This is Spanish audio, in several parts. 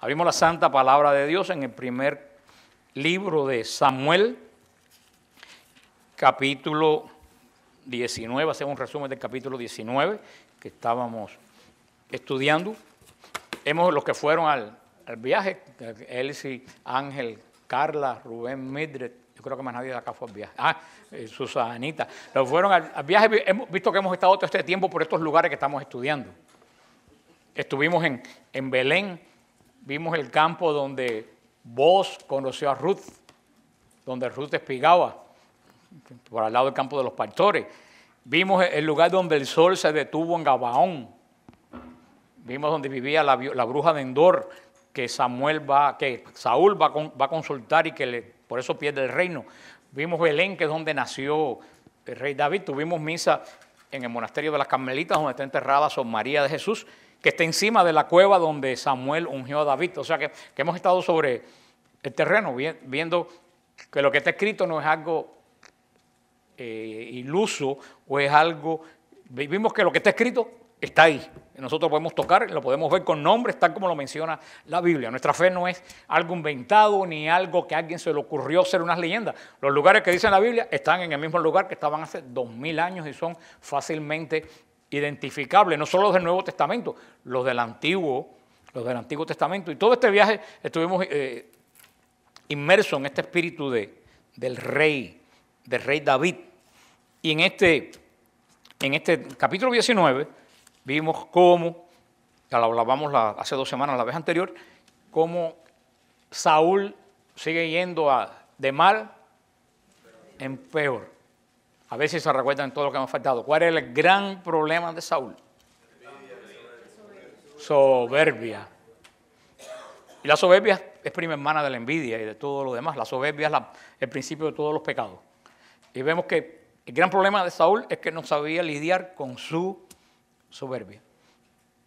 Abrimos la santa palabra de Dios en el primer libro de Samuel, capítulo 19, hacemos un resumen del capítulo 19 que estábamos estudiando. Hemos, los que fueron al, viaje, Elsie, Ángel, Carla, Rubén, Midred, yo creo que más nadie de acá fue al viaje. Ah, eh, Susanita. Los fueron al, al viaje, hemos visto que hemos estado todo este tiempo por estos lugares que estamos estudiando. Estuvimos en, en Belén, Vimos el campo donde Vos conoció a Ruth, donde Ruth espigaba, por al lado del campo de los pastores. Vimos el lugar donde el sol se detuvo en Gabaón. Vimos donde vivía la, bruja de Endor, que Samuel va, que Saúl va, a consultar y que le, por eso pierde el reino. Vimos Belén, que es donde nació el rey David. Tuvimos misa en el monasterio de las Carmelitas, donde está enterrada San María de Jesús que está encima de la cueva donde Samuel ungió a David. O sea que, hemos estado sobre el terreno viendo que lo que está escrito no es algo eh, iluso o es algo... Vimos que lo que está escrito está ahí. Nosotros podemos tocar, lo podemos ver con nombres, tal como lo menciona la Biblia. Nuestra fe no es algo inventado ni algo que a alguien se le ocurrió ser unas leyendas. Los lugares que dice la Biblia están en el mismo lugar que estaban hace dos mil años y son fácilmente Identificable, no solo los del Nuevo Testamento, los del Antiguo, los del Antiguo Testamento. Y todo este viaje estuvimos eh, inmersos en este espíritu del rey, del rey David. Y en este, en este capítulo 19 vimos cómo, ya lo hablábamos hace dos semanas, la vez anterior, cómo Saúl sigue yendo de mal en peor. A veces si se recuerdan todo lo que hemos faltado. ¿Cuál es el gran problema de Saúl? Soberbia. Y la soberbia es prima hermana de la envidia y de todo lo demás. La soberbia es el principio de todos los pecados. Y vemos que el gran problema de Saúl es que no sabía lidiar con su soberbia.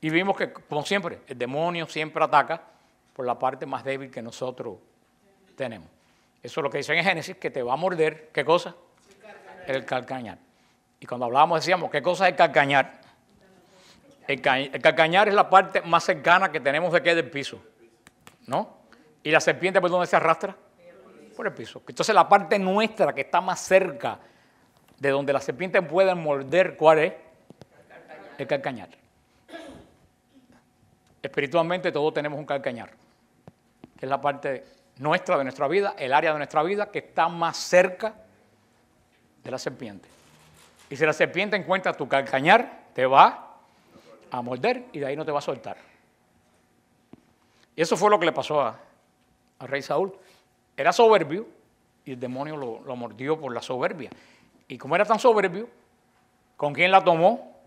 Y vimos que, como siempre, el demonio siempre ataca por la parte más débil que nosotros tenemos. Eso es lo que dice en Génesis, que te va a morder, ¿qué cosa? el calcañar. Y cuando hablábamos decíamos, ¿qué cosa es el calcañar? El, calcañar es la parte más cercana que tenemos de que del piso, ¿no? Y la serpiente, ¿por dónde se arrastra? Por el piso. Entonces la parte nuestra que está más cerca de donde la serpiente puede morder, ¿cuál es? El calcañar. Espiritualmente todos tenemos un calcañar, que es la parte nuestra de nuestra vida, el área de nuestra vida que está más cerca de la serpiente. Y si la serpiente encuentra tu calcañar, te va a morder y de ahí no te va a soltar. Y eso fue lo que le pasó a, al rey Saúl. Era soberbio y el demonio lo, mordió por la soberbia. Y como era tan soberbio, ¿con quién la tomó?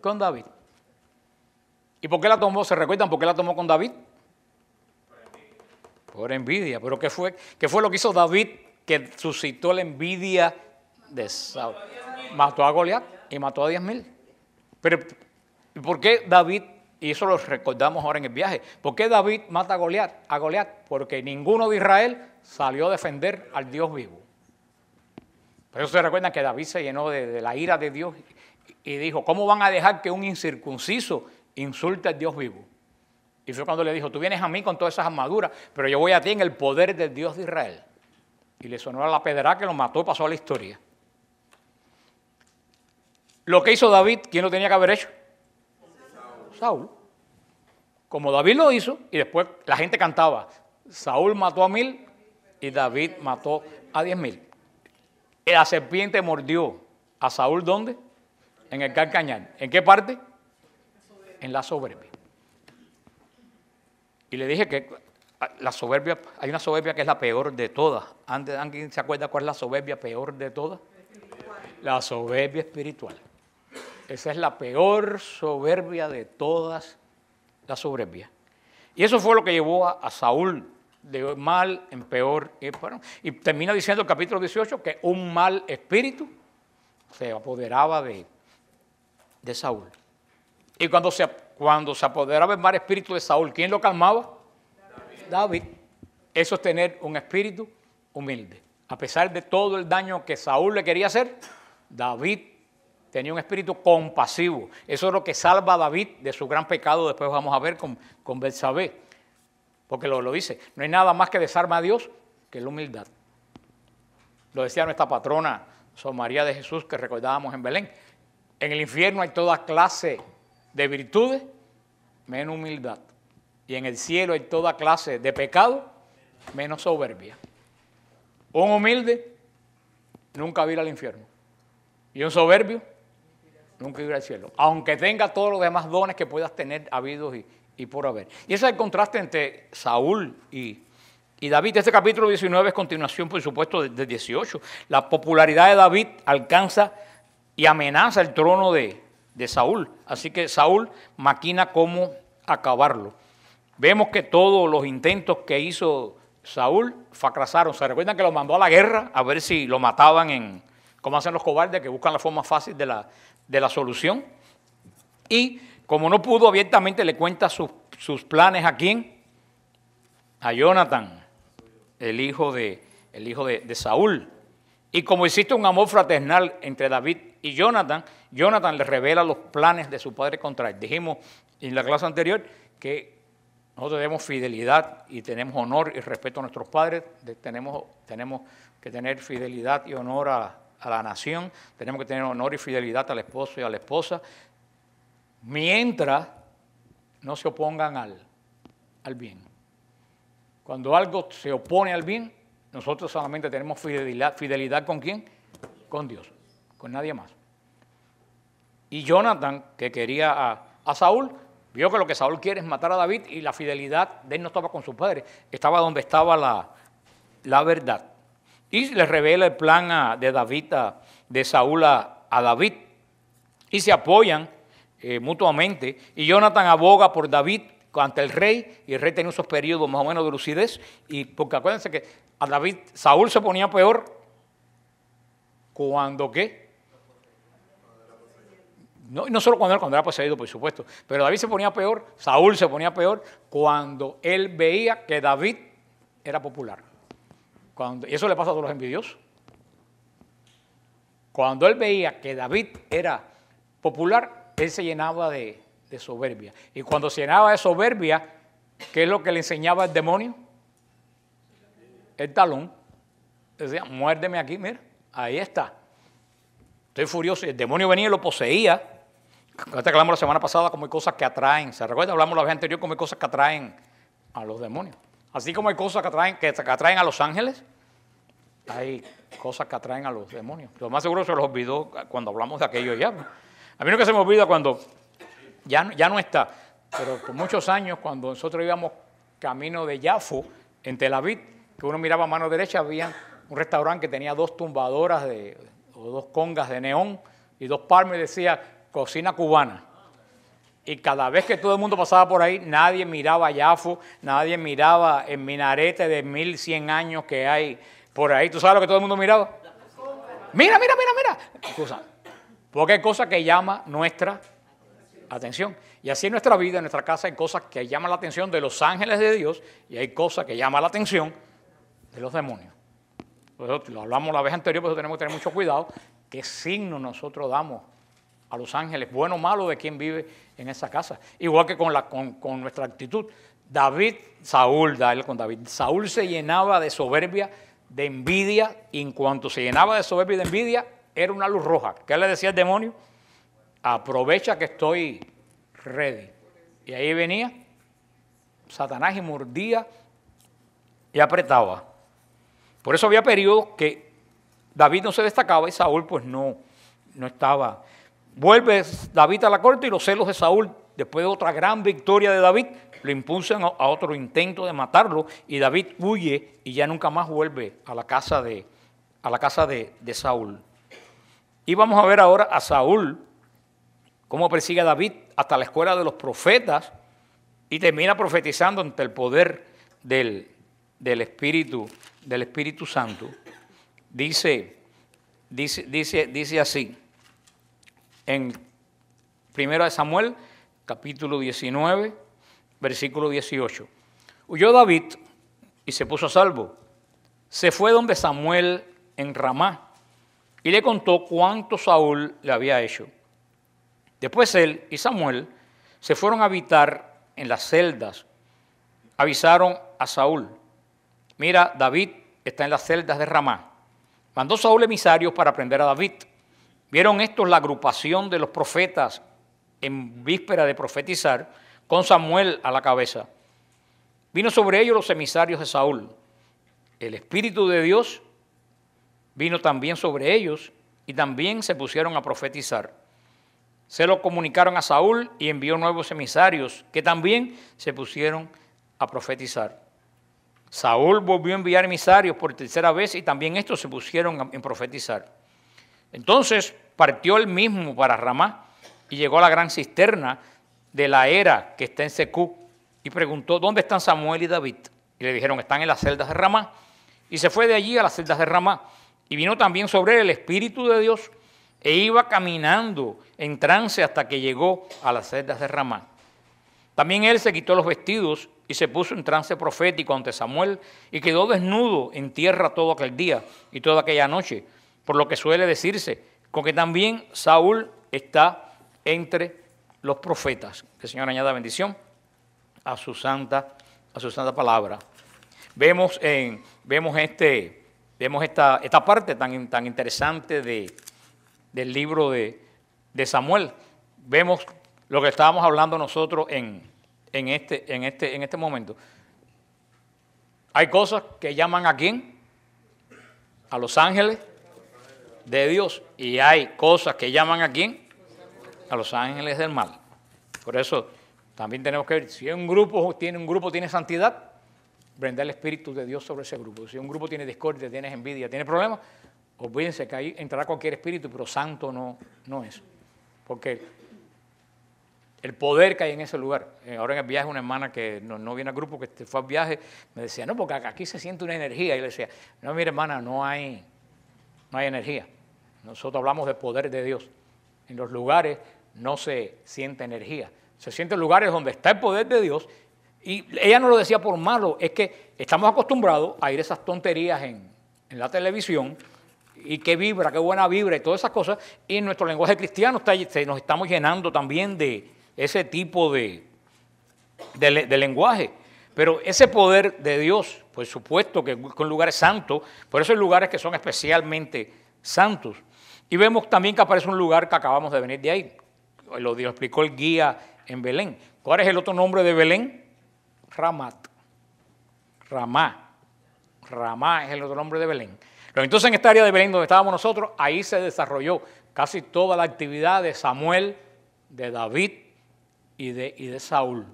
Con David. ¿Y por qué la tomó? ¿Se recuerdan por qué la tomó con David? Por envidia. Por envidia. ¿Pero qué fue, qué fue lo que hizo David que suscitó la envidia de Saúl. Mató a Goliat y mató a 10.000. Pero, ¿por qué David, y eso lo recordamos ahora en el viaje, ¿por qué David mata a Goliat? A Goliat, porque ninguno de Israel salió a defender al Dios vivo. Pero se recuerdan que David se llenó de, de la ira de Dios y dijo, ¿cómo van a dejar que un incircunciso insulte al Dios vivo? Y fue cuando le dijo, tú vienes a mí con todas esas armaduras, pero yo voy a ti en el poder del Dios de Israel. Y le sonó a la pedra que lo mató, y pasó a la historia. Lo que hizo David, ¿quién lo tenía que haber hecho? Saúl. Como David lo hizo, y después la gente cantaba, Saúl mató a mil y David mató a diez mil. La serpiente mordió a Saúl, ¿dónde? En el cancañán. ¿En qué parte? En la soberbia. Y le dije que Ah, la soberbia, hay una soberbia que es la peor de todas. ¿Alguien se acuerda cuál es la soberbia peor de todas? La soberbia espiritual. Esa es la peor soberbia de todas la soberbia. Y eso fue lo que llevó a, Saúl de mal en peor. E-, y, termina diciendo el capítulo 18 que un mal espíritu se apoderaba de, de Saúl. Y cuando se, cuando se apoderaba el mal espíritu de Saúl, ¿quién lo calmaba? David eso es tener un espíritu humilde. A pesar de todo el daño que Saúl le quería hacer, David tenía un espíritu compasivo. Eso es lo que salva a David de su gran pecado, después vamos a ver con, con Belsabé. Porque lo, dice, no hay nada más que desarma a Dios que la humildad. Lo decía nuestra patrona, Son María de Jesús, que recordábamos en Belén. En el infierno hay toda clase de virtudes, menos humildad y en el cielo hay toda clase de pecado menos soberbia. Un humilde nunca irá al infierno. Y un soberbio nunca irá al cielo. Aunque tenga todos los demás dones que puedas tener habidos y, por haber. Y ese es el contraste entre Saúl y, David. Este capítulo 19 es continuación, por supuesto, del de 18. La popularidad de David alcanza y amenaza el trono de Saúl. Así que Saúl maquina cómo acabarlo. Vemos que todos los intentos que hizo Saúl fracasaron. ¿Se recuerdan que lo mandó a la guerra a ver si lo mataban en, como hacen los cobardes, que buscan la forma fácil de la, de la solución? Y como no pudo abiertamente, le cuenta sus, planes a quién? A Jonathan, el hijo, de, el hijo de, Saúl. Y como existe un amor fraternal entre David y Jonathan, Jonathan le revela los planes de su padre contra él. Dijimos en la clase anterior que nosotros tenemos fidelidad y tenemos honor y respeto a nuestros padres, tenemos, tenemos que tener fidelidad y honor a, la nación, tenemos que tener honor y fidelidad al esposo y a la esposa, mientras no se opongan al, al bien. Cuando algo se opone al bien, nosotros solamente tenemos fidelidad, fidelidad con quién? Con Dios, con nadie más. Y Jonathan, que quería a, a Saúl, Vio que lo que Saúl quiere es matar a David y la fidelidad de él no estaba con su padre, estaba donde estaba la, verdad. Y le revela el plan de David, de Saúl a, David. Y se apoyan eh, mutuamente. Y Jonathan aboga por David ante el rey, y el rey tenía esos periodos más o menos de lucidez, y porque acuérdense que a David, Saúl se ponía peor cuando qué? No, solo cuando era, cuando era poseído, por supuesto, pero David se ponía peor, Saúl se ponía peor cuando él veía que David era popular. Cuando, y eso le pasa a todos los envidiosos. Cuando él veía que David era popular, él se llenaba de, soberbia. Y cuando se llenaba de soberbia, ¿qué es lo que le enseñaba el demonio? El talón. Decía, muérdeme aquí, mira, ahí está. Estoy furioso. El demonio venía y lo poseía que hablamos la semana pasada como hay cosas que atraen. ¿Se recuerda? Hablamos la vez anterior como hay cosas que atraen a los demonios. Así como hay cosas que atraen, que atraen a los ángeles, hay cosas que atraen a los demonios. Lo más seguro se los olvidó cuando hablamos de aquello ya. A mí no que se me olvida cuando ya, ya no está, pero por muchos años cuando nosotros íbamos camino de Yafo, en Tel Aviv, que uno miraba a mano derecha, había un restaurante que tenía dos tumbadoras de, o dos congas de neón y dos palmas y decía, cocina cubana. Y cada vez que todo el mundo pasaba por ahí, nadie miraba Yafo, nadie miraba el minarete de 1100 años que hay por ahí. ¿Tú sabes lo que todo el mundo miraba? Mira, mira, mira, mira. Porque hay cosas que llama nuestra atención. Y así en nuestra vida, en nuestra casa, hay cosas que llaman la atención de los ángeles de Dios y hay cosas que llaman la atención de los demonios. lo hablamos la vez anterior, por eso tenemos que tener mucho cuidado qué signo nosotros damos a los ángeles, bueno o malo de quien vive en esa casa. Igual que con, la, con, nuestra actitud. David, Saúl, dale con David. Saúl se llenaba de soberbia, de envidia, y en cuanto se llenaba de soberbia y de envidia, era una luz roja. ¿Qué le decía el demonio? Aprovecha que estoy ready. Y ahí venía Satanás y mordía y apretaba. Por eso había periodos que David no se destacaba y Saúl pues no, no estaba Vuelve David a la corte y los celos de Saúl, después de otra gran victoria de David, lo impulsan a otro intento de matarlo y David huye y ya nunca más vuelve a la casa de, la casa Saúl. Y vamos a ver ahora a Saúl, cómo persigue a David hasta la escuela de los profetas y termina profetizando ante el poder del, Espíritu, del Espíritu Santo. Dice, dice, dice, dice así en 1 Samuel, capítulo 19, versículo 18. Huyó David y se puso a salvo. Se fue donde Samuel en Ramá y le contó cuánto Saúl le había hecho. Después él y Samuel se fueron a habitar en las celdas. Avisaron a Saúl, mira, David está en las celdas de Ramá. Mandó Saúl emisarios para prender a David. Vieron estos la agrupación de los profetas en víspera de profetizar, con Samuel a la cabeza. Vino sobre ellos los emisarios de Saúl. El Espíritu de Dios vino también sobre ellos y también se pusieron a profetizar. Se lo comunicaron a Saúl y envió nuevos emisarios que también se pusieron a profetizar. Saúl volvió a enviar emisarios por tercera vez y también estos se pusieron a, en profetizar. Entonces partió él mismo para Ramá y llegó a la gran cisterna de la era que está en Secú y preguntó, ¿dónde están Samuel y David? Y le dijeron, están en las celdas de Ramá. Y se fue de allí a las celdas de Ramá. Y vino también sobre él el Espíritu de Dios e iba caminando en trance hasta que llegó a las celdas de Ramá. También él se quitó los vestidos y se puso en trance profético ante Samuel y quedó desnudo en tierra todo aquel día y toda aquella noche, por lo que suele decirse, con que también Saúl está entre los profetas. Que el Señor añada bendición a su santa, a su santa palabra. Vemos, en, vemos, este, vemos esta, esta parte tan, tan interesante de, del libro de, Samuel. Vemos lo que estábamos hablando nosotros en, en, este, en, este, en este momento. Hay cosas que llaman a quién? A los ángeles, de Dios. Y hay cosas que llaman a quién? A los ángeles del mal. Por eso también tenemos que ver, si un grupo tiene, un grupo tiene santidad, brinda el Espíritu de Dios sobre ese grupo. Si un grupo tiene discordia, tiene envidia, tiene problemas, olvídense que ahí entrará cualquier espíritu, pero santo no, no es. Porque el poder que hay en ese lugar. Eh, ahora en el viaje una hermana que no, no, viene al grupo, que fue al viaje, me decía, no, porque aquí se siente una energía. Y le decía, no, mi hermana, no hay, no hay energía. Nosotros hablamos de poder de Dios. En los lugares no se siente energía. Se sienten lugares donde está el poder de Dios. Y ella no lo decía por malo, es que estamos acostumbrados a ir esas tonterías en, la televisión y qué vibra, qué buena vibra y todas esas cosas. Y en nuestro lenguaje cristiano nos estamos llenando también de ese tipo de, lenguaje. Pero ese poder de Dios, por supuesto que con lugares santos, por eso hay lugares que son especialmente santos. Y vemos también que aparece un lugar que acabamos de venir de ahí. Lo, explicó el guía en Belén. ¿Cuál es el otro nombre de Belén? Ramat. Ramá. Ramá es el otro nombre de Belén. entonces en esta área de Belén donde estábamos nosotros, ahí se desarrolló casi toda la actividad de Samuel, de David y de, de Saúl.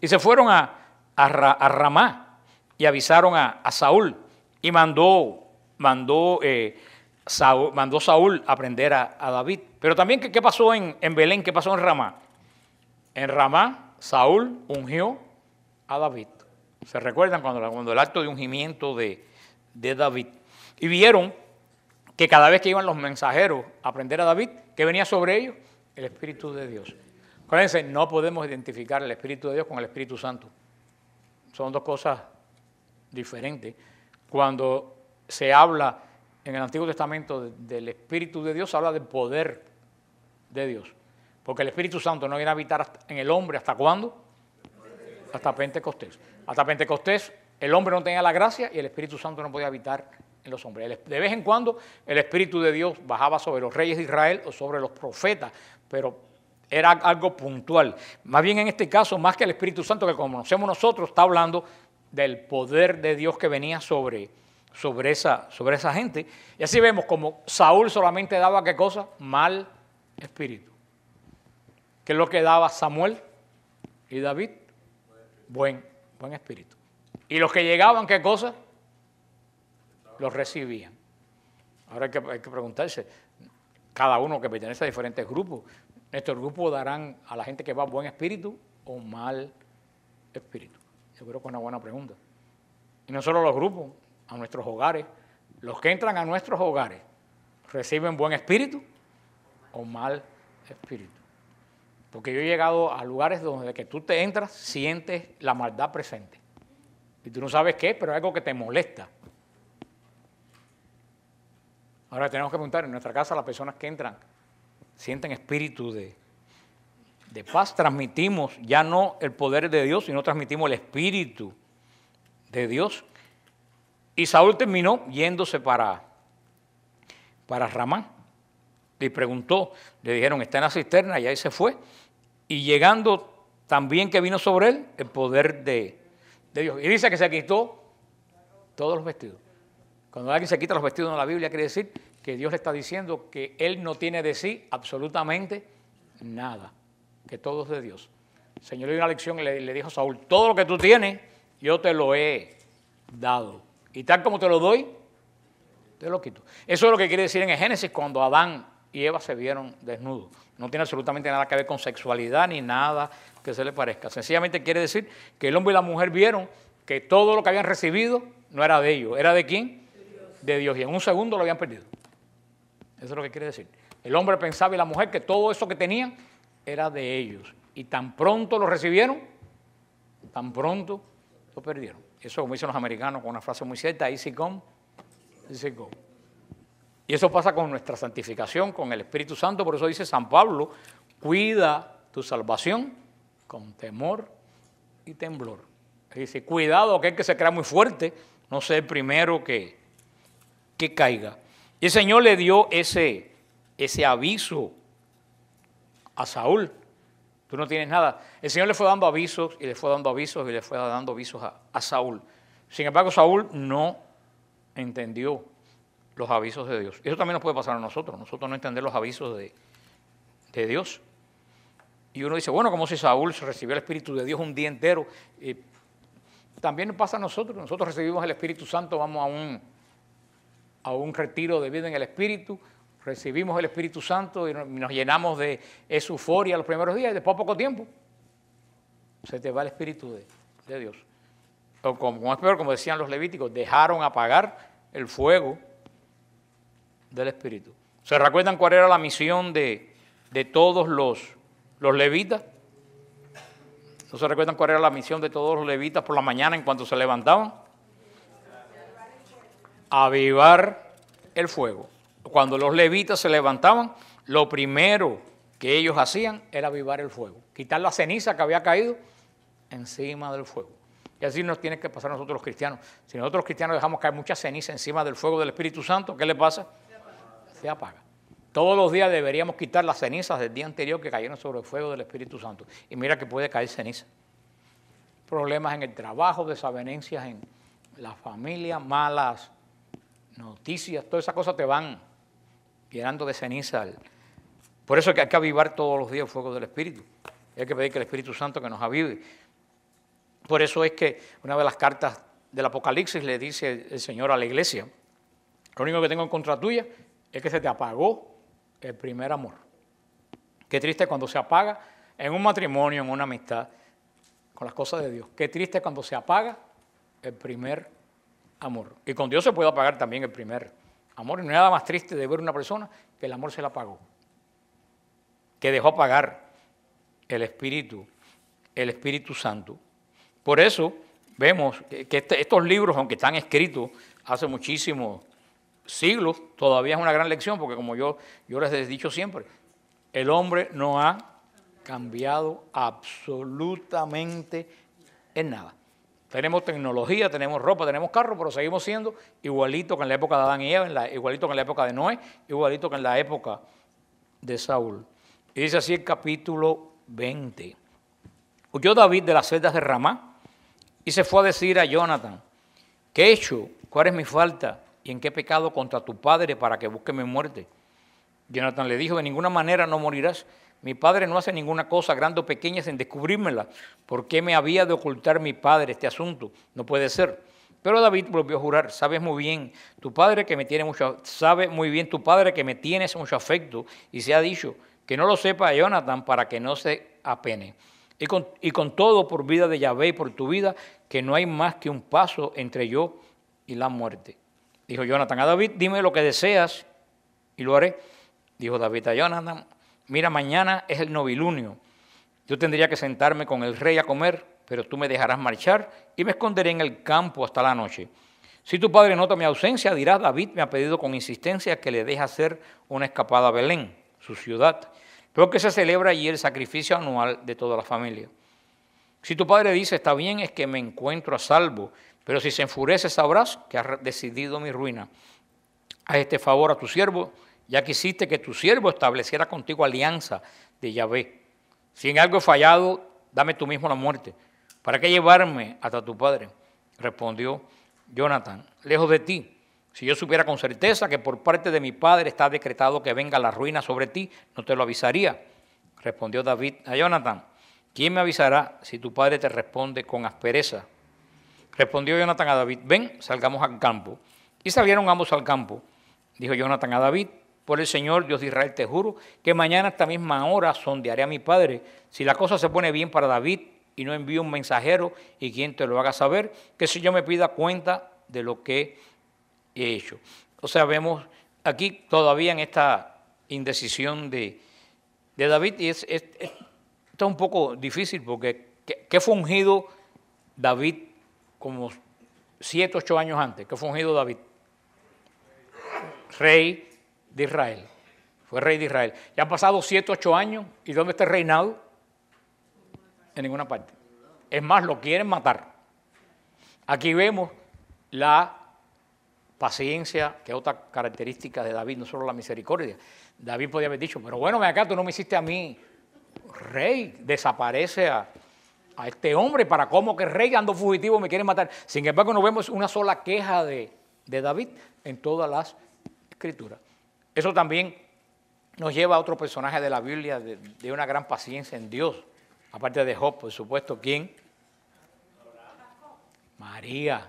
Y se fueron a, a, Ramá y avisaron a, Saúl y mandó, mandó eh, mandó Saúl a aprender a, David. Pero también, ¿qué, pasó en, en Belén? ¿Qué pasó en Ramá? En Ramá, Saúl ungió a David. ¿Se recuerdan cuando, cuando el acto de ungimiento de, de David? Y vieron que cada vez que iban los mensajeros a aprender a David, ¿qué venía sobre ellos? El Espíritu de Dios. Acuérdense, no podemos identificar el Espíritu de Dios con el Espíritu Santo. Son dos cosas diferentes. Cuando se habla en el Antiguo Testamento del Espíritu de Dios habla del poder de Dios. Porque el Espíritu Santo no viene a habitar en el hombre hasta cuándo? Hasta Pentecostés. Hasta Pentecostés el hombre no tenía la gracia y el Espíritu Santo no podía habitar en los hombres. De vez en cuando el Espíritu de Dios bajaba sobre los reyes de Israel o sobre los profetas, pero era algo puntual. Más bien en este caso, más que el Espíritu Santo que conocemos nosotros, está hablando del poder de Dios que venía sobre sobre esa, sobre esa gente. Y así vemos como Saúl solamente daba qué cosa? Mal espíritu. ¿Qué es lo que daba Samuel y David? Buen, buen espíritu. Y los que llegaban, ¿qué cosa? Los recibían. Ahora hay que, hay que preguntarse, cada uno que pertenece a diferentes grupos, ¿estos grupos darán a la gente que va buen espíritu o mal espíritu? Yo creo que es una buena pregunta. Y no solo los grupos, a nuestros hogares. Los que entran a nuestros hogares reciben buen espíritu o mal espíritu. Porque yo he llegado a lugares donde que tú te entras, sientes la maldad presente. Y tú no sabes qué, pero algo que te molesta. Ahora tenemos que preguntar, en nuestra casa las personas que entran sienten espíritu de, de paz. Transmitimos ya no el poder de Dios, sino transmitimos el espíritu de Dios. Y Saúl terminó yéndose para, para Ramán Y preguntó, le dijeron, está en la cisterna, y ahí se fue. Y llegando también que vino sobre él el poder de, Dios. Y dice que se quitó todos los vestidos. Cuando alguien se quita los vestidos en la Biblia, quiere decir que Dios le está diciendo que él no tiene de sí absolutamente nada, que todo es de Dios. El Señor le dio una lección y le, le dijo a Saúl, todo lo que tú tienes, yo te lo he dado. Y tal como te lo doy, te lo quito. Eso es lo que quiere decir en el Génesis cuando Adán y Eva se vieron desnudos. No tiene absolutamente nada que ver con sexualidad ni nada que se le parezca. Sencillamente quiere decir que el hombre y la mujer vieron que todo lo que habían recibido no era de ellos, era de quién? De Dios. De Dios. Y en un segundo lo habían perdido. Eso es lo que quiere decir. El hombre pensaba y la mujer que todo eso que tenían era de ellos. Y tan pronto lo recibieron, tan pronto lo perdieron. Eso como dicen los americanos, con una frase muy cierta, easy come, easy go. Y eso pasa con nuestra santificación, con el Espíritu Santo. Por eso dice San Pablo, cuida tu salvación con temor y temblor. dice, cuidado aquel que se crea muy fuerte, no sé el primero que, que caiga. Y el Señor le dio ese, ese aviso a Saúl tú no tienes nada. El Señor le fue dando avisos y le fue dando avisos y le fue dando avisos a, Saúl. Sin embargo, Saúl no entendió los avisos de Dios. Eso también nos puede pasar a nosotros, nosotros no entender los avisos de, Dios. Y uno dice, bueno, como si Saúl recibió el Espíritu de Dios un día entero. Y eh, también pasa a nosotros, nosotros recibimos el Espíritu Santo, vamos a a un retiro de vida en el Espíritu, recibimos el Espíritu Santo y nos llenamos de esa euforia los primeros días y después poco tiempo se te va el Espíritu de, Dios. O como, como decían los levíticos, dejaron apagar el fuego del Espíritu. ¿Se recuerdan cuál era la misión de, de todos los, los levitas? ¿No se recuerdan cuál era la misión de todos los levitas por la mañana en cuanto se levantaban? Avivar el fuego cuando los levitas se levantaban, lo primero que ellos hacían era avivar el fuego, quitar la ceniza que había caído encima del fuego. Y así nos tiene que pasar a nosotros los cristianos. Si nosotros los cristianos dejamos caer mucha ceniza encima del fuego del Espíritu Santo, ¿qué le pasa? Se apaga. Todos los días deberíamos quitar las cenizas del día anterior que cayeron sobre el fuego del Espíritu Santo. Y mira que puede caer ceniza. Problemas en el trabajo, desavenencias en la familia, malas noticias, todas esas cosas te van llenando de ceniza. Por eso es que hay que avivar todos los días el fuego del Espíritu. Y hay que pedir que el Espíritu Santo que nos avive. Por eso es que una de las cartas del Apocalipsis le dice el Señor a la iglesia, lo único que tengo en contra tuya es que se te apagó el primer amor. Qué triste cuando se apaga en un matrimonio, en una amistad, con las cosas de Dios. Qué triste cuando se apaga el primer amor. Y con Dios se puede apagar también el primer Amor, no hay nada más triste de ver una persona que el amor se la pagó, que dejó pagar el Espíritu, el Espíritu Santo. Por eso vemos que este, estos libros, aunque están escritos hace muchísimos siglos, todavía es una gran lección, porque como yo, yo les he dicho siempre, el hombre no ha cambiado absolutamente en nada. Tenemos tecnología, tenemos ropa, tenemos carro, pero seguimos siendo igualito que en la época de Adán y Eva, igualito que en la época de Noé, igualito que en la época de Saúl. Y dice así el capítulo 20. Huyó David de las celdas de Ramá y se fue a decir a Jonathan, ¿qué he hecho? ¿Cuál es mi falta? ¿Y en qué pecado contra tu padre para que busque mi muerte? Jonathan le dijo, de ninguna manera no morirás, mi padre no hace ninguna cosa, grande o pequeña, sin descubrírmela. ¿Por qué me había de ocultar mi padre este asunto? No puede ser. Pero David volvió a jurar, sabes muy bien, tu padre que me tiene mucho, sabe muy bien tu padre que me tienes mucho afecto, y se ha dicho que no lo sepa Jonathan para que no se apene. Y con, y con, todo por vida de Yahvé y por tu vida, que no hay más que un paso entre yo y la muerte. Dijo Jonathan a David, dime lo que deseas y lo haré. Dijo David a Jonathan, mira, mañana es el novilunio. Yo tendría que sentarme con el rey a comer, pero tú me dejarás marchar y me esconderé en el campo hasta la noche. Si tu padre nota mi ausencia, dirás, David me ha pedido con insistencia que le deje hacer una escapada a Belén, su ciudad, que se celebra allí el sacrificio anual de toda la familia. Si tu padre dice, está bien, es que me encuentro a salvo, pero si se enfurece, sabrás que has decidido mi ruina. Haz este favor a tu siervo ya que hiciste que tu siervo estableciera contigo alianza de Yahvé. Si en algo he fallado, dame tú mismo la muerte. ¿Para qué llevarme hasta tu padre? Respondió Jonathan, lejos de ti. Si yo supiera con certeza que por parte de mi padre está decretado que venga la ruina sobre ti, no te lo avisaría. Respondió David a Jonathan, ¿quién me avisará si tu padre te responde con aspereza? Respondió Jonathan a David, ven, salgamos al campo. Y salieron ambos al campo. Dijo Jonathan a David, por el Señor, Dios de Israel, te juro que mañana a esta misma hora sondearé a mi padre. Si la cosa se pone bien para David y no envío un mensajero y quien te lo haga saber, que si yo me pida cuenta de lo que he hecho. O sea, vemos aquí todavía en esta indecisión de, David, y es, esto es un poco difícil porque ¿qué, fue ungido David como siete, ocho años antes? ¿Qué fue ungido David? Rey, de Israel. Fue rey de Israel. Ya han pasado siete ocho años. ¿Y dónde está el reinado? En ninguna parte. Es más, lo quieren matar. Aquí vemos la paciencia, que es otra característica de David, no solo la misericordia. David podía haber dicho, pero bueno, me acá, tú no me hiciste a mí rey, desaparece a, este hombre, para cómo que rey ando fugitivo me quieren matar. Sin embargo, no vemos una sola queja de David en todas las escrituras. Eso también nos lleva a otro personaje de la Biblia de, una gran paciencia en Dios, aparte de Job, por supuesto, ¿quién? María.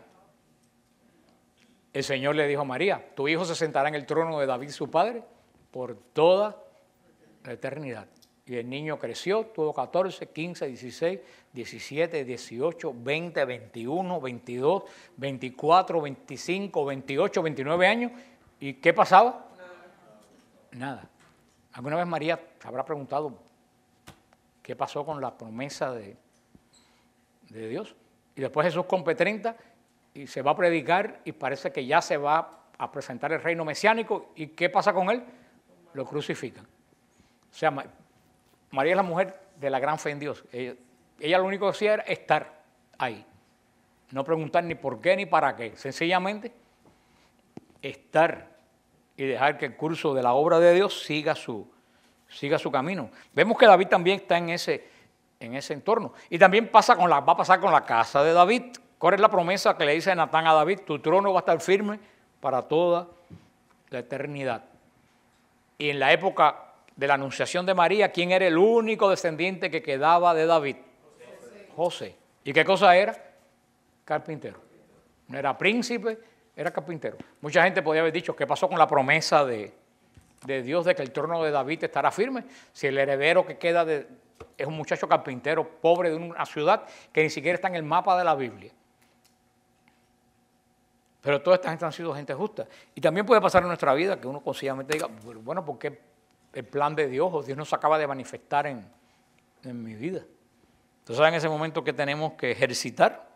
El Señor le dijo a María, tu hijo se sentará en el trono de David su padre por toda la eternidad. Y el niño creció, tuvo 14, 15, 16, 17, 18, 20, 21, 22, 24, 25, 28, 29 años. ¿Y qué pasaba? Nada. ¿Alguna vez María se habrá preguntado qué pasó con la promesa de, Dios? Y después Jesús compete 30 y se va a predicar y parece que ya se va a presentar el reino mesiánico. ¿Y qué pasa con él? Lo crucifican. O sea, María es la mujer de la gran fe en Dios. Ella, ella lo único que hacía era estar ahí. No preguntar ni por qué ni para qué. Sencillamente, estar y dejar que el curso de la obra de Dios siga su, siga su camino. Vemos que David también está en ese, en ese entorno. Y también pasa con la, va a pasar con la casa de David. ¿Cuál es la promesa que le dice Natán a David? Tu trono va a estar firme para toda la eternidad. Y en la época de la anunciación de María, ¿quién era el único descendiente que quedaba de David? José. ¿Y qué cosa era? Carpintero. No era príncipe, era carpintero. Mucha gente podía haber dicho, ¿qué pasó con la promesa de, Dios de que el trono de David estará firme? Si el heredero que queda es un muchacho carpintero pobre de una ciudad que ni siquiera está en el mapa de la Biblia. Pero toda esta gente han sido gente justa. Y también puede pasar en nuestra vida que uno conscientemente diga, bueno, ¿por qué el plan de Dios o Dios se acaba de manifestar en, en mi vida? Entonces en ese momento que tenemos que ejercitar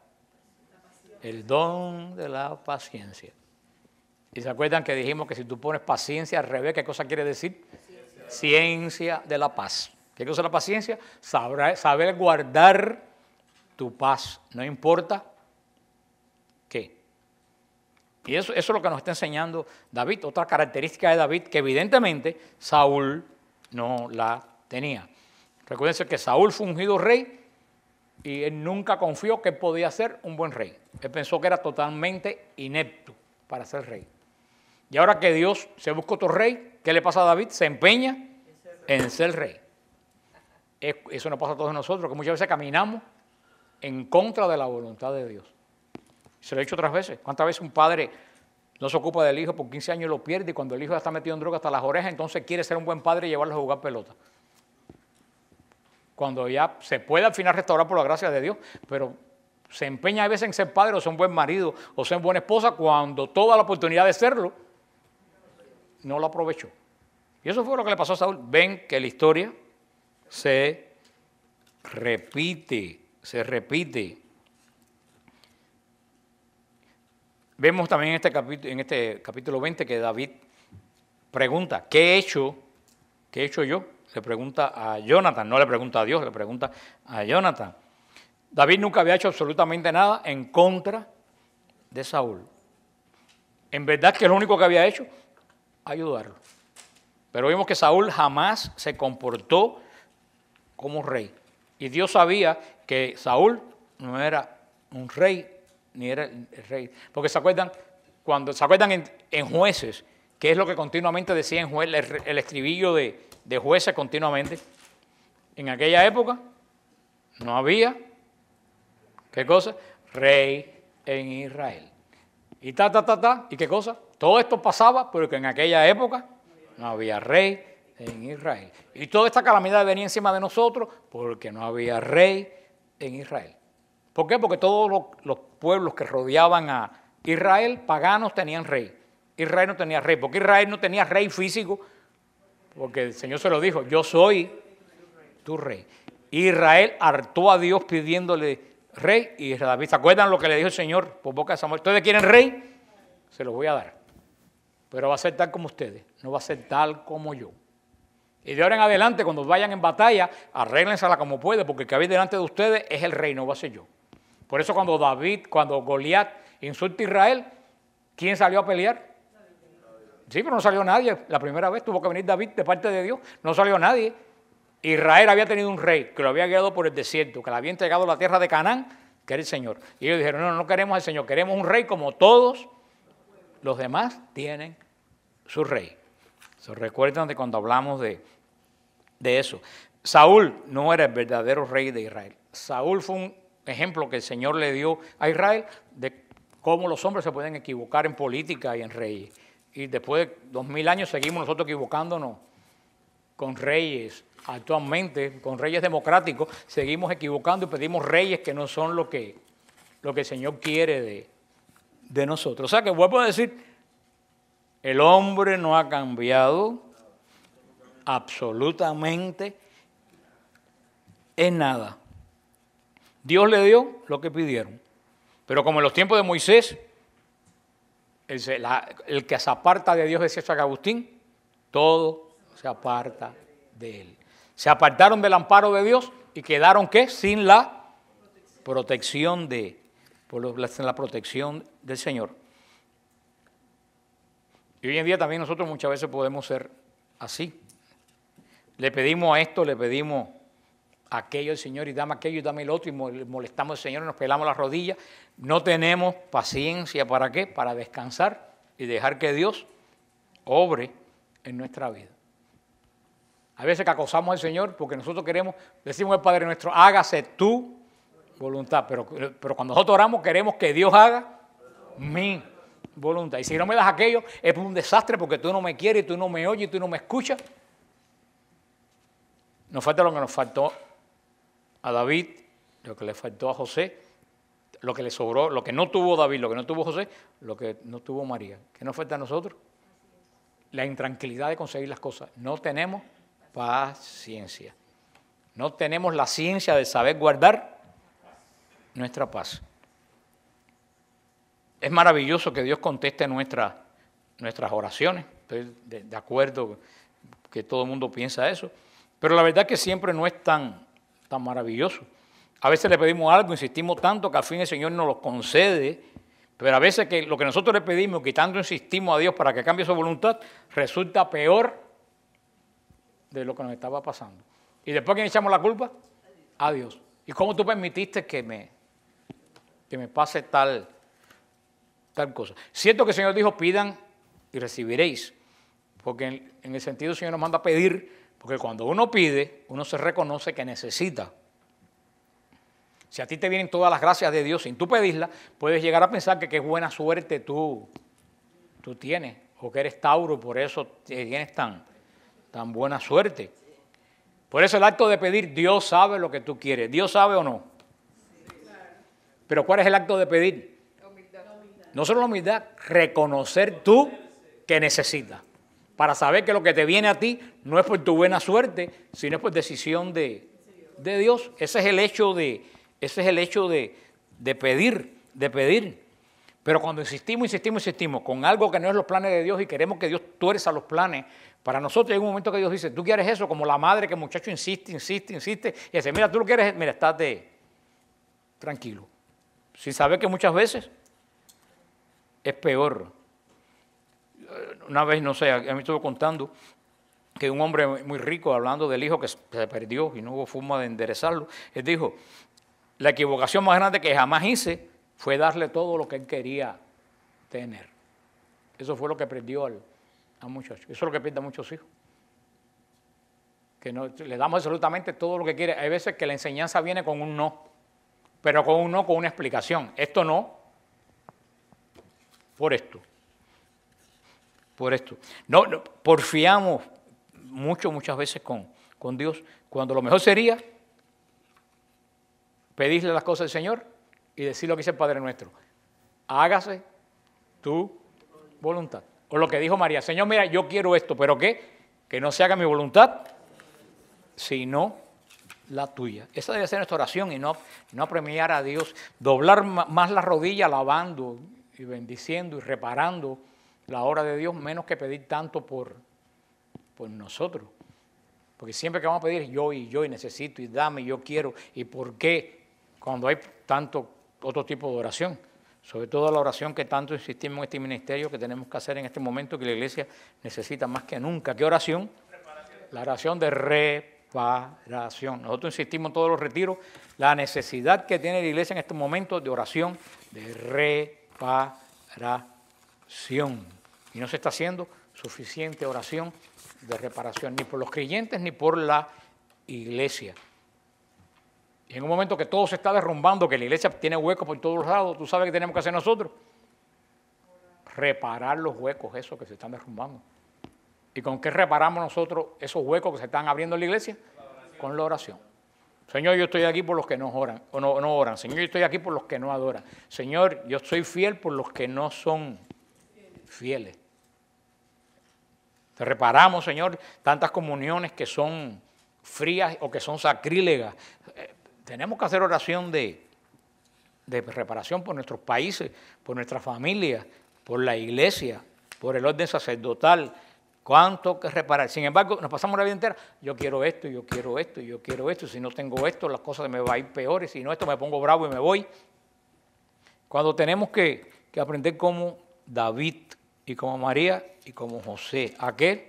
el don de la paciencia. Y se acuerdan que dijimos que si tú pones paciencia al revés, ¿qué cosa quiere decir? Ciencia, de la paz. ¿Qué cosa es la paciencia? saber guardar tu paz, no importa qué. Y eso, eso es lo que nos está enseñando David, otra característica de David que evidentemente Saúl no la tenía. Recuerden que Saúl fue ungido rey y él nunca confió que podía ser un buen rey. Él pensó que era totalmente inepto para ser rey. Y ahora que Dios se busca otro rey, ¿qué le pasa a David? Se empeña en ser rey. Eso nos pasa a todos nosotros, que muchas veces caminamos en contra de la voluntad de Dios. Se lo he dicho otras veces. ¿Cuántas veces un padre no se ocupa del hijo por 15 años lo pierde y cuando el hijo ya está metido en droga hasta las orejas, entonces quiere ser un buen padre y llevarlo a jugar pelota? cuando ya se puede al final restaurar por la gracia de Dios, pero se empeña a veces en ser padre o ser buen marido o ser buena esposa cuando toda la oportunidad de serlo no lo aprovechó. Y eso fue lo que le pasó a Saúl. Ven que la historia se repite, se repite. Vemos también en este, capítulo, en este capítulo 20 que David pregunta, ¿qué he hecho? ¿Qué he hecho yo? le pregunta a Jonathan, no le pregunta a Dios, le pregunta a Jonathan. David nunca había hecho absolutamente nada en contra de Saúl. En verdad que lo único que había hecho, ayudarlo. Pero vimos que Saúl jamás se comportó como rey. Y Dios sabía que Saúl no era un rey, ni era el rey. Porque se acuerdan, cuando se acuerdan en, en jueces, ¿Qué es lo que continuamente decía el, estribillo de, jueces continuamente. En aquella época no había, ¿qué cosa? Rey en Israel. Y ta, ta, ta, ta, ¿y qué cosa? Todo esto pasaba porque en aquella época no había rey en Israel. Y toda esta calamidad venía encima de nosotros porque no había rey en Israel. ¿Por qué? Porque todos los pueblos que rodeaban a Israel, paganos, tenían rey. Israel no tenía rey. porque Israel no tenía rey físico? Porque el Señor se lo dijo, yo soy tu rey. Israel hartó a Dios pidiéndole rey y David, ¿se acuerdan lo que le dijo el Señor por boca de Samuel? ¿Ustedes quieren rey? Se los voy a dar. Pero va a ser tal como ustedes, no va a ser tal como yo. Y de ahora en adelante, cuando vayan en batalla, arréglensela como puede, porque el que habéis delante de ustedes es el rey, no va a ser yo. Por eso cuando David, cuando Goliat insulta a Israel, ¿quién salió a pelear? Sí, pero no salió nadie. La primera vez tuvo que venir David de parte de Dios. No salió nadie. Israel había tenido un rey que lo había guiado por el desierto, que le había entregado la tierra de Canaán, que era el Señor. Y ellos dijeron, no, no queremos al Señor, queremos un rey como todos los demás tienen su rey. Se recuerdan de cuando hablamos de, de eso. Saúl no era el verdadero rey de Israel. Saúl fue un ejemplo que el Señor le dio a Israel de cómo los hombres se pueden equivocar en política y en reyes y después de dos mil años seguimos nosotros equivocándonos con reyes. Actualmente, con reyes democráticos, seguimos equivocando y pedimos reyes que no son lo que, lo que el Señor quiere de, de nosotros. O sea que vuelvo a decir, el hombre no ha cambiado absolutamente en nada. Dios le dio lo que pidieron. Pero como en los tiempos de Moisés, el, que se aparta de Dios, decía San Agustín, todo se aparta de él. Se apartaron del amparo de Dios y quedaron qué? Sin la protección de, la protección del Señor. Y hoy en día también nosotros muchas veces podemos ser así. Le pedimos a esto, le pedimos aquello el Señor y dame aquello y dame el otro y molestamos al Señor y nos pelamos las rodillas. No tenemos paciencia para qué? Para descansar y dejar que Dios obre en nuestra vida. A veces que acosamos al Señor porque nosotros queremos, decimos al Padre nuestro, hágase tu voluntad, pero, pero cuando nosotros oramos queremos que Dios haga mi voluntad. Y si no me das aquello, es un desastre porque tú no me quieres, tú no me oyes, tú no me escuchas. Nos falta lo que nos faltó a David, lo que le faltó a José, lo que le sobró, lo que no tuvo David, lo que no tuvo José, lo que no tuvo María. ¿Qué nos falta a nosotros? La intranquilidad de conseguir las cosas. No tenemos paciencia. No tenemos la ciencia de saber guardar nuestra paz. Es maravilloso que Dios conteste nuestras oraciones. Estoy de, acuerdo que todo el mundo piensa eso. Pero la verdad que siempre no es tan tan maravilloso. A veces le pedimos algo, insistimos tanto que al fin el Señor nos lo concede, pero a veces que lo que nosotros le pedimos, que tanto insistimos a Dios para que cambie su voluntad, resulta peor de lo que nos estaba pasando. ¿Y después quién echamos la culpa? A Dios. ¿Y cómo tú permitiste que me, que me pase tal, tal cosa? Siento que el Señor dijo, pidan y recibiréis, porque en, el sentido el Señor nos manda a pedir, porque cuando uno pide, uno se reconoce que necesita. Si a ti te vienen todas las gracias de Dios sin tú pedirlas, puedes llegar a pensar que qué buena suerte tú, tú tienes, o que eres Tauro, por eso tienes tan, tan buena suerte. Por eso el acto de pedir, Dios sabe lo que tú quieres. ¿Dios sabe o no? Pero ¿cuál es el acto de pedir? No solo la humildad, reconocer tú que necesitas para saber que lo que te viene a ti no es por tu buena suerte, sino es por decisión de, Dios. Ese es el hecho de, ese es el hecho de, pedir, de pedir. Pero cuando insistimos, insistimos, insistimos con algo que no es los planes de Dios y queremos que Dios tuerza los planes, para nosotros hay un momento que Dios dice, tú quieres eso, como la madre que el muchacho insiste, insiste, insiste, y dice, mira, tú lo quieres, mira, estate tranquilo. Sin saber que muchas veces es peor una vez, no sé, a mí estuvo contando que un hombre muy rico, hablando del hijo que se perdió y no hubo forma de enderezarlo, él dijo, la equivocación más grande que jamás hice fue darle todo lo que él quería tener. Eso fue lo que perdió al, muchacho. Eso es lo que pierden muchos hijos. Que no, le damos absolutamente todo lo que quiere. Hay veces que la enseñanza viene con un no, pero con un no, con una explicación. Esto no, por esto por esto. No, porfiamos mucho, muchas veces con, con Dios, cuando lo mejor sería pedirle las cosas al Señor y decir lo que dice el Padre nuestro. Hágase tu voluntad. O lo que dijo María, Señor, mira, yo quiero esto, pero ¿qué? Que no se haga mi voluntad, sino la tuya. Esa debe ser nuestra oración y no, no apremiar a Dios, doblar más la rodilla alabando y bendiciendo y reparando la obra de Dios menos que pedir tanto por, nosotros. Porque siempre que vamos a pedir yo y yo y necesito y dame y yo quiero y por qué cuando hay tanto otro tipo de oración. Sobre todo la oración que tanto insistimos en este ministerio que tenemos que hacer en este momento que la iglesia necesita más que nunca. ¿Qué oración? La oración de reparación. Nosotros insistimos en todos los retiros la necesidad que tiene la iglesia en este momento de oración de reparación. Y no se está haciendo suficiente oración de reparación, ni por los creyentes ni por la iglesia. Y en un momento que todo se está derrumbando, que la iglesia tiene huecos por todos lados, ¿tú sabes que tenemos que hacer nosotros? Reparar los huecos, esos que se están derrumbando. ¿Y con qué reparamos nosotros esos huecos que se están abriendo en la iglesia? con la oración. Señor, yo estoy aquí por los que no oran, o no, oran. Señor, yo estoy aquí por los que no adoran. Señor, yo soy fiel por los que no son fieles. Te reparamos, Señor, tantas comuniones que son frías o que son sacrílegas. Eh, tenemos que hacer oración de, de reparación por nuestros países, por nuestras familias, por la iglesia, por el orden sacerdotal. ¿Cuánto que reparar? Sin embargo, nos pasamos la vida entera. Yo quiero esto, yo quiero esto, yo quiero esto. Si no tengo esto, las cosas me van a ir peores. Si no esto, me pongo bravo y me voy. Cuando tenemos que, que aprender como David y como María y como José, aquel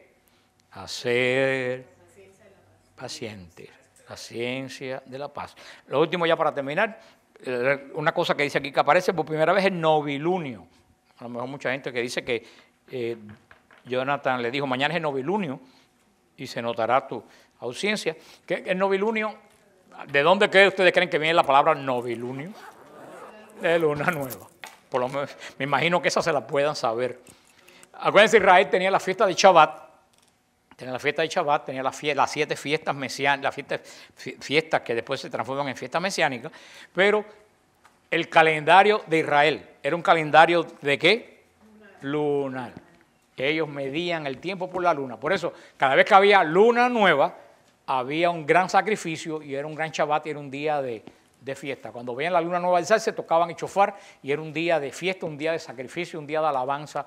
hacer ser pacientes, la ciencia de la paz. Lo último ya para terminar, eh, una cosa que dice aquí que aparece por primera vez es novilunio. A lo mejor mucha gente que dice que eh, Jonathan le dijo, mañana es novilunio y se notará tu ausencia. ¿Qué, el novilunio, ¿de dónde creen ustedes creen que viene la palabra novilunio? De luna nueva. Por lo menos, me imagino que esa se la puedan saber. Acuérdense, Israel tenía la fiesta de Shabbat, tenía la fiesta de Shabbat, tenía las, siete fiestas mesiánicas, las fiestas, que después se transforman en fiestas mesiánicas, pero el calendario de Israel era un calendario de qué? Lunar. Ellos medían el tiempo por la luna. Por eso, cada vez que había luna nueva, había un gran sacrificio y era un gran Shabbat y era un día de, fiesta. Cuando veían la luna nueva se tocaban en chofar y era un día de fiesta, un día de sacrificio, un día de alabanza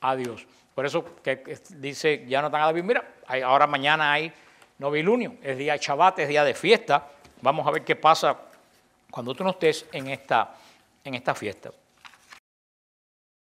Adiós. Por eso que dice ya no tan a David, mira, ahora mañana hay novilunio, es día de Shabbat, es día de fiesta, vamos a ver qué pasa cuando tú no estés en esta, en esta fiesta.